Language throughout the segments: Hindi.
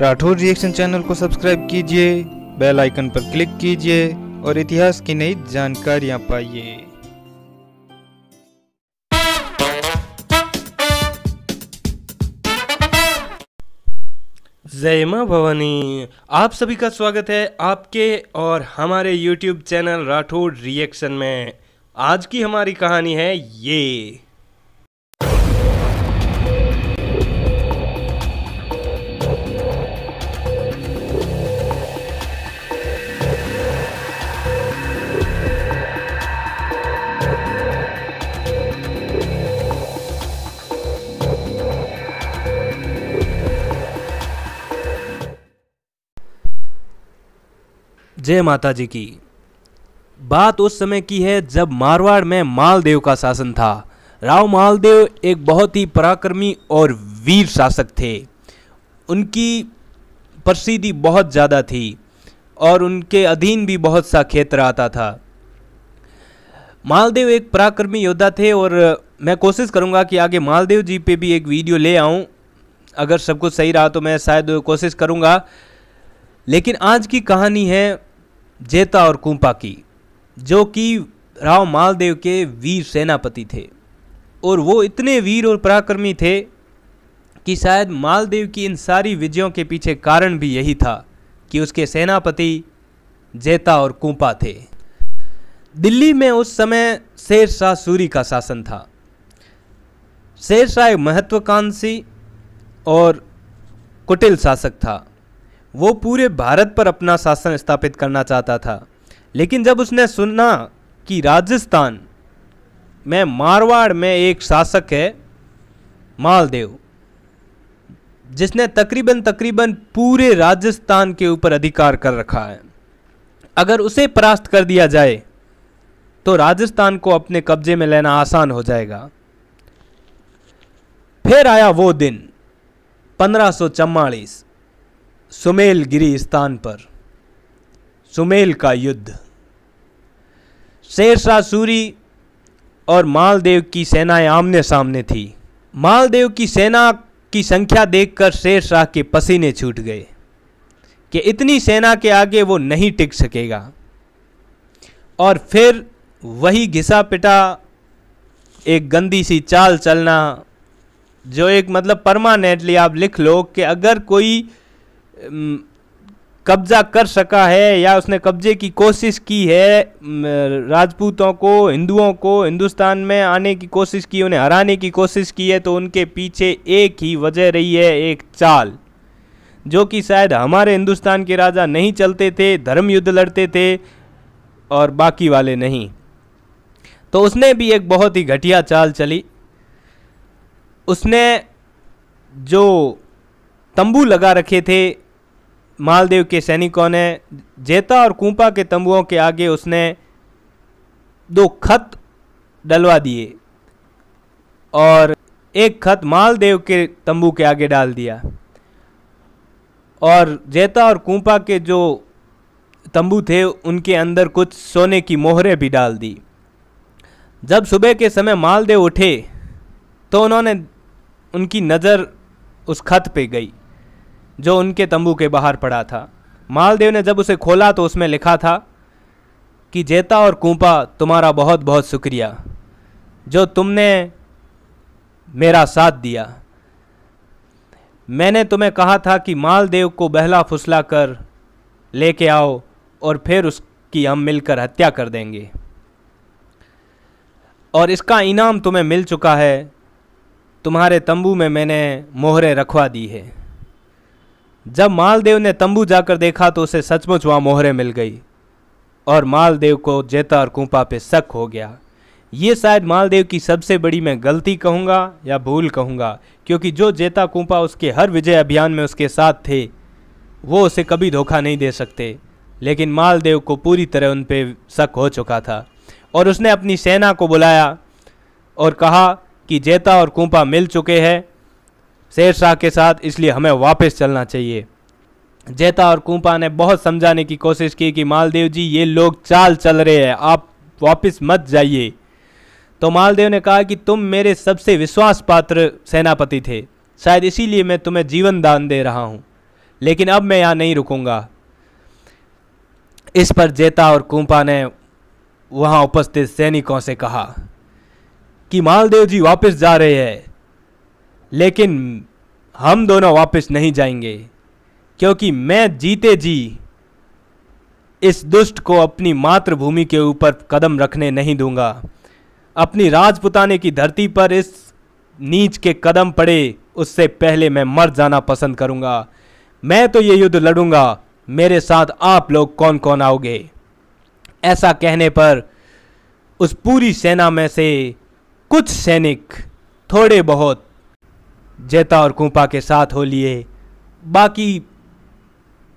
राठौर रिएक्शन चैनल को सब्सक्राइब कीजिए बेल आइकन पर क्लिक कीजिए और इतिहास की नई जानकारियां पाइए जय माँ भवानी आप सभी का स्वागत है आपके और हमारे YouTube चैनल राठौर रिएक्शन में आज की हमारी कहानी है ये जय माता जी की बात उस समय की है जब मारवाड़ में मालदेव का शासन था राव मालदेव एक बहुत ही पराक्रमी और वीर शासक थे उनकी प्रसिद्धि बहुत ज़्यादा थी और उनके अधीन भी बहुत सा क्षेत्र आता था मालदेव एक पराक्रमी योद्धा थे और मैं कोशिश करूँगा कि आगे मालदेव जी पे भी एक वीडियो ले आऊँ अगर सब कुछ सही रहा तो मैं शायद कोशिश करूँगा लेकिन आज की कहानी है जेता और कुंपा की जो कि राव मालदेव के वीर सेनापति थे और वो इतने वीर और पराक्रमी थे कि शायद मालदेव की इन सारी विजयों के पीछे कारण भी यही था कि उसके सेनापति जेता और कुंपा थे दिल्ली में उस समय शेर शाह सूरी का शासन था शेर शाह एक महत्वाकांक्षी और कुटिल शासक था वो पूरे भारत पर अपना शासन स्थापित करना चाहता था लेकिन जब उसने सुना कि राजस्थान में मारवाड़ में एक शासक है मालदेव जिसने तकरीबन तकरीबन पूरे राजस्थान के ऊपर अधिकार कर रखा है अगर उसे परास्त कर दिया जाए तो राजस्थान को अपने कब्जे में लेना आसान हो जाएगा फिर आया वो दिन पंद्रह सौ सुमेल गिरी स्थान पर सुमेल का युद्ध शेरशाह सूरी और मालदेव की सेनाएं आमने सामने थी मालदेव की सेना की संख्या देखकर शेरशाह के पसीने छूट गए कि इतनी सेना के आगे वो नहीं टिक सकेगा और फिर वही घिसा पिटा एक गंदी सी चाल चलना जो एक मतलब परमानेंटली आप लिख लो कि अगर कोई कब्जा कर सका है या उसने कब्जे की कोशिश की है राजपूतों को हिंदुओं को हिंदुस्तान में आने की कोशिश की उन्हें हराने की कोशिश की है तो उनके पीछे एक ही वजह रही है एक चाल जो कि शायद हमारे हिंदुस्तान के राजा नहीं चलते थे धर्म युद्ध लड़ते थे और बाकी वाले नहीं तो उसने भी एक बहुत ही घटिया चाल चली उसने जो तंबू लगा रखे थे मालदेव के सैनिकों ने जेता और कुंपा के तंबुओं के आगे उसने दो खत डलवा दिए और एक खत मालदेव के तंबू के आगे डाल दिया और जेता और कुंपा के जो तंबू थे उनके अंदर कुछ सोने की मोहरें भी डाल दी जब सुबह के समय मालदेव उठे तो उन्होंने उनकी नज़र उस खत पे गई जो उनके तंबू के बाहर पड़ा था मालदेव ने जब उसे खोला तो उसमें लिखा था कि जेता और कूपा तुम्हारा बहुत बहुत शुक्रिया जो तुमने मेरा साथ दिया मैंने तुम्हें कहा था कि मालदेव को बहला फुसला कर लेके आओ और फिर उसकी हम मिलकर हत्या कर देंगे और इसका इनाम तुम्हें मिल चुका है तुम्हारे तंबू में मैंने मोहरें रखवा दी है जब मालदेव ने तंबू जाकर देखा तो उसे सचमुच वहाँ मोहरे मिल गई और मालदेव को जेता और कुंपा पे शक हो गया ये शायद मालदेव की सबसे बड़ी मैं गलती कहूँगा या भूल कहूँगा क्योंकि जो जेता कुंपा उसके हर विजय अभियान में उसके साथ थे वो उसे कभी धोखा नहीं दे सकते लेकिन मालदेव को पूरी तरह उन पर शक हो चुका था और उसने अपनी सेना को बुलाया और कहा कि जेता और कुंपा मिल चुके हैं शेर शाह के साथ इसलिए हमें वापस चलना चाहिए जेता और कुंपा ने बहुत समझाने की कोशिश की कि मालदेव जी ये लोग चाल चल रहे हैं आप वापस मत जाइए तो मालदेव ने कहा कि तुम मेरे सबसे विश्वास पात्र सेनापति थे शायद इसीलिए मैं तुम्हें जीवन दान दे रहा हूँ लेकिन अब मैं यहाँ नहीं रुकूँगा इस पर जेता और कुंपा ने वहाँ उपस्थित सैनिकों से कहा कि मालदेव जी वापस जा रहे हैं लेकिन हम दोनों वापस नहीं जाएंगे क्योंकि मैं जीते जी इस दुष्ट को अपनी मातृभूमि के ऊपर कदम रखने नहीं दूंगा अपनी राजपुताने की धरती पर इस नीच के कदम पड़े उससे पहले मैं मर जाना पसंद करूंगा मैं तो ये युद्ध लड़ूंगा मेरे साथ आप लोग कौन कौन आओगे ऐसा कहने पर उस पूरी सेना में से कुछ सैनिक थोड़े बहुत जैता और कुंपा के साथ हो लिए बाकी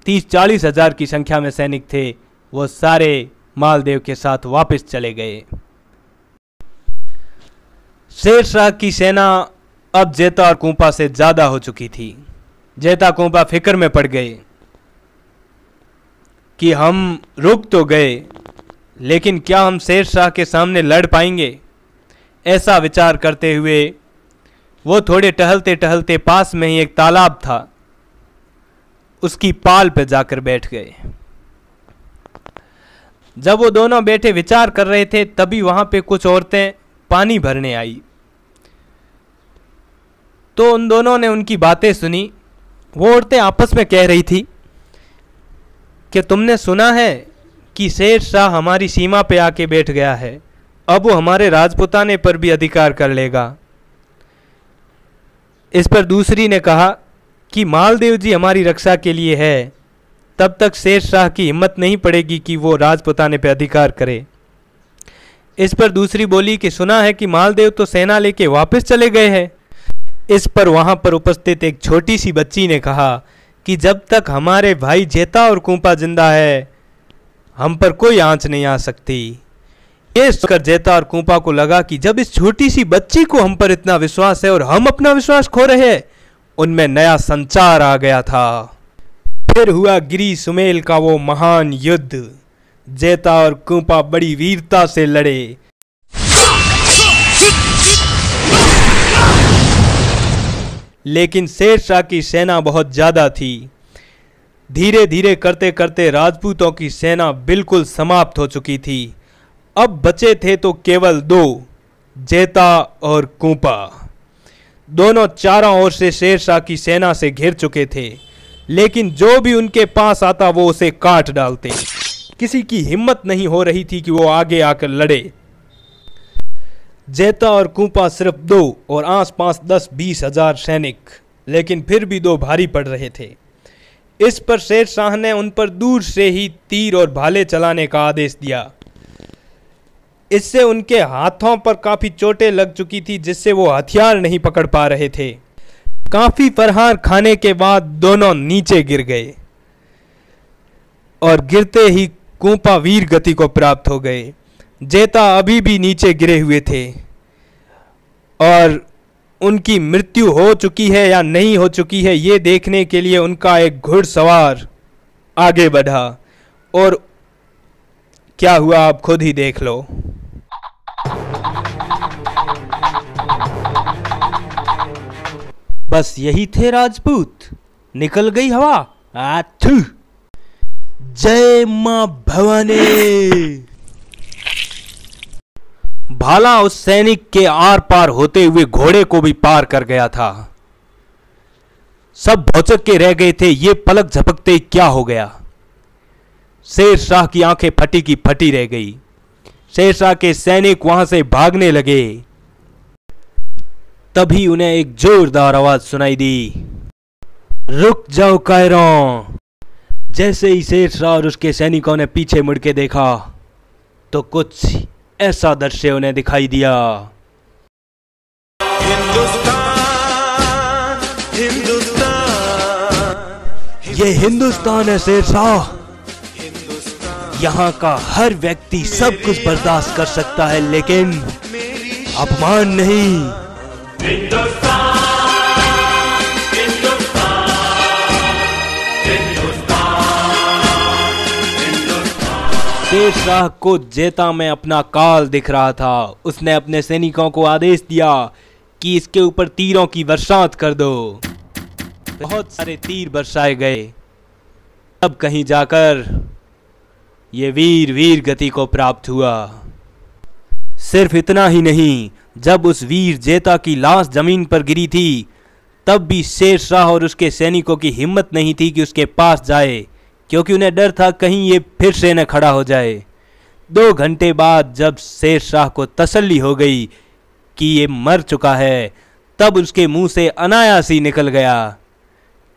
तीस चालीस हजार की संख्या में सैनिक थे वो सारे मालदेव के साथ वापस चले गए शेरशाह की सेना अब जेता और कुंपा से ज़्यादा हो चुकी थी जेता कुंपा फिक्र में पड़ गए कि हम रुक तो गए लेकिन क्या हम शेरशाह के सामने लड़ पाएंगे ऐसा विचार करते हुए वो थोड़े टहलते टहलते पास में ही एक तालाब था उसकी पाल पर जाकर बैठ गए जब वो दोनों बैठे विचार कर रहे थे तभी वहां पे कुछ औरतें पानी भरने आई तो उन दोनों ने उनकी बातें सुनी वो औरतें आपस में कह रही थी कि तुमने सुना है कि शेर शाह हमारी सीमा पे आके बैठ गया है अब वो हमारे राजपुताने पर भी अधिकार कर लेगा इस पर दूसरी ने कहा कि मालदेव जी हमारी रक्षा के लिए है तब तक शेर शाह की हिम्मत नहीं पड़ेगी कि वो राजपुताने पर अधिकार करे इस पर दूसरी बोली कि सुना है कि मालदेव तो सेना लेके वापस चले गए हैं इस पर वहाँ पर उपस्थित एक छोटी सी बच्ची ने कहा कि जब तक हमारे भाई जेता और कूपा जिंदा है हम पर कोई आंच नहीं आ सकती ये सुनकर जेता और कुंपा को लगा कि जब इस छोटी सी बच्ची को हम पर इतना विश्वास है और हम अपना विश्वास खो रहे हैं उनमें नया संचार आ गया था फिर हुआ गिरी सुमेल का वो महान युद्ध जेता और कुंपा बड़ी वीरता से लड़े लेकिन शेरशाह की सेना बहुत ज़्यादा थी धीरे धीरे करते करते राजपूतों की सेना बिल्कुल समाप्त हो चुकी थी अब बचे थे तो केवल दो जेता और कूपा दोनों चारों ओर से शेरशाह की सेना से घिर चुके थे लेकिन जो भी उनके पास आता वो उसे काट डालते किसी की हिम्मत नहीं हो रही थी कि वो आगे आकर लड़े जेता और कूपा सिर्फ दो और आस पास दस बीस हजार सैनिक लेकिन फिर भी दो भारी पड़ रहे थे इस पर शेर शाह ने उन पर दूर से ही तीर और भाले चलाने का आदेश दिया इससे उनके हाथों पर काफ़ी चोटें लग चुकी थी जिससे वो हथियार नहीं पकड़ पा रहे थे काफ़ी फरहार खाने के बाद दोनों नीचे गिर गए और गिरते ही कूपा वीर गति को प्राप्त हो गए जेता अभी भी नीचे गिरे हुए थे और उनकी मृत्यु हो चुकी है या नहीं हो चुकी है ये देखने के लिए उनका एक घुड़सवार आगे बढ़ा और क्या हुआ आप खुद ही देख लो बस यही थे राजपूत निकल गई हवा जय माँ भवानी भाला उस सैनिक के आर पार होते हुए घोड़े को भी पार कर गया था सब भौचक के रह गए थे ये पलक झपकते क्या हो गया शेर शाह की आंखें फटी की फटी रह गई शेर शाह के सैनिक वहां से भागने लगे तभी उन्हें एक जोरदार आवाज सुनाई दी रुक जाओ कायरों जैसे ही शाह और उसके सैनिकों ने पीछे मुड़के देखा तो कुछ ऐसा दृश्य उन्हें दिखाई दिया हिंदुस्तान हिंदुस्तान ये हिंदुस्तान है शेरशाह यहाँ का हर व्यक्ति सब कुछ बर्दाश्त कर सकता है लेकिन अपमान नहीं शेर शाह को जेता में अपना काल दिख रहा था उसने अपने सैनिकों को आदेश दिया कि इसके ऊपर तीरों की बरसात कर दो बहुत सारे तीर बरसाए गए तब कहीं जाकर ये वीर वीर गति को प्राप्त हुआ सिर्फ इतना ही नहीं जब उस वीर जेता की लाश जमीन पर गिरी थी तब भी शेर शाह और उसके सैनिकों की हिम्मत नहीं थी कि उसके पास जाए क्योंकि उन्हें डर था कहीं ये फिर से न खड़ा हो जाए दो घंटे बाद जब शेर शाह को तसल्ली हो गई कि ये मर चुका है तब उसके मुंह से अनायास ही निकल गया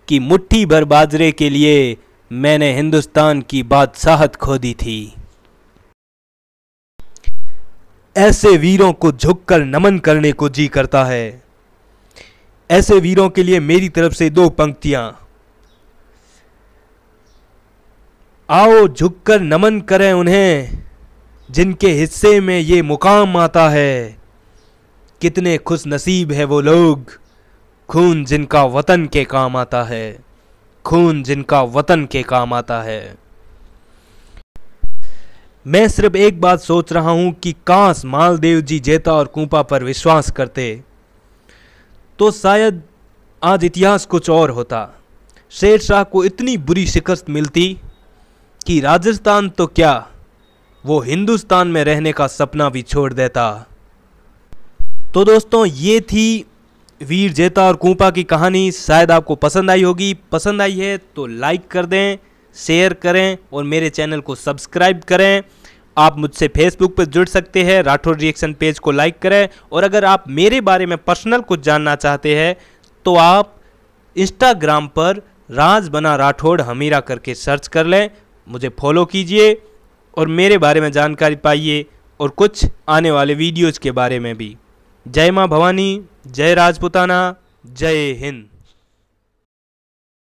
कि मुट्ठी भर बाजरे के लिए मैंने हिंदुस्तान की बादशाहत खो दी थी ऐसे वीरों को झुककर नमन करने को जी करता है ऐसे वीरों के लिए मेरी तरफ से दो पंक्तियां आओ झुककर नमन करें उन्हें जिनके हिस्से में ये मुकाम आता है कितने खुश नसीब है वो लोग खून जिनका वतन के काम आता है खून जिनका वतन के काम आता है मैं सिर्फ एक बात सोच रहा हूं कि कांस मालदेव जी जेता और कूपा पर विश्वास करते तो शायद आज इतिहास कुछ और होता शेर शाह को इतनी बुरी शिकस्त मिलती कि राजस्थान तो क्या वो हिंदुस्तान में रहने का सपना भी छोड़ देता तो दोस्तों ये थी वीर जेता और कुंपा की कहानी शायद आपको पसंद आई होगी पसंद आई है तो लाइक कर दें शेयर करें और मेरे चैनल को सब्सक्राइब करें आप मुझसे फेसबुक पर जुड़ सकते हैं राठौर रिएक्शन पेज को लाइक करें और अगर आप मेरे बारे में पर्सनल कुछ जानना चाहते हैं तो आप इंस्टाग्राम पर राज बना राठौड़ हमीरा करके सर्च कर लें मुझे फॉलो कीजिए और मेरे बारे में जानकारी पाइए और कुछ आने वाले वीडियोज़ के बारे में भी जय माँ भवानी जय राजपुताना जय हिंद